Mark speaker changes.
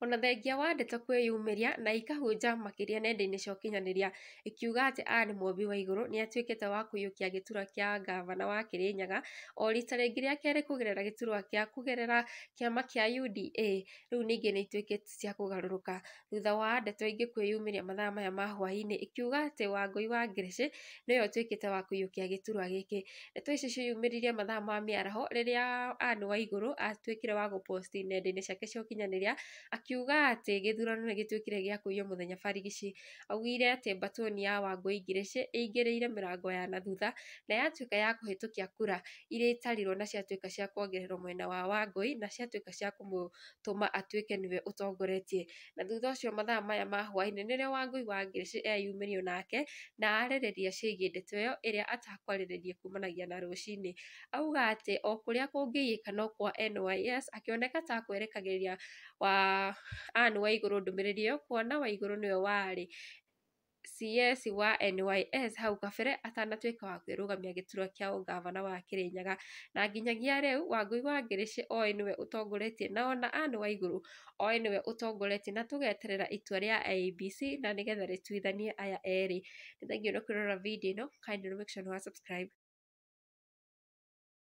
Speaker 1: ona thengia wa ndeto kwĩyumĩria na ikahunja makĩria nenda-inĩ cia ũkinyanĩria ikiuga atĩ arĩ Mwobi wa igũrũ nĩ atuĩkĩte wa kũiyũkia gĩturwa kĩa ngavana wa Kirinyaga o rita rĩngĩ rĩa kerĩ kũgerera gĩturwa kĩa kũgerera kĩama kĩa UDA rĩu ningĩ nĩ ituĩkĩte cia kũgarũrũka thutha wa ndeto ingĩ kwĩyumĩria mathaa maya ma hwaĩ-inĩ ikiuga atĩ Wangũi wa Ngerecĩ nĩwe ũtuĩkĩte wa kũiyũkia gĩturwa gĩkĩ ndeto ici ciĩyumĩririe mathaa ma mĩaraho rĩrĩa Anne wa igũrũ atuĩkire wa gũposti nenda-inĩ ciake cia ũkinyanĩria akiuga atĩ gĩthurano nĩ gĩtuĩkire gĩa kũiywo mũthenya barigici augire atĩ mbatũni ya wangũi ngirici ĩingĩrĩire mĩrango ya na thutha na yatuĩka ya kũhĩtũkia kura iria itarirwo na ciatuĩka cia kuongererwo mwena wa wangũi na ciatuĩka cia kũmũtũma atuĩke nĩwe ũtongoretie na thutha ũcio mathaa maya ma hwaĩ-inĩ nĩrĩo wangũi wa ngirici eyumĩrio nake na arĩrĩria ciĩgiĩ ndeto ĩyo ĩrĩa atakwarĩrĩrie kumanagia na rũcinĩ auga atĩ o kũrĩa kũngĩiyĩka no kwa NYS akĩoneka ta kwerekagĩria wa Anne Waiguru ndũmĩrĩri ĩyo kuona Waiguru niwe warä CS wa NYS hau kabere atanatuĩka wa kwĩrũgamia gĩturwa kĩa ũngavana wa Kĩrĩnyaga na nginyagia rĩu Wangũi wa Ngirici oĩ nĩwe ũtongoretie na ona wa iguru oĩ nĩwe ũtongoretie na tugeterera itua ria ABC na nigetha rĩtuithanie aya erĩ. Nĩ thengiũ nĩ kwĩrora video ĩno kindly make sure to subscribe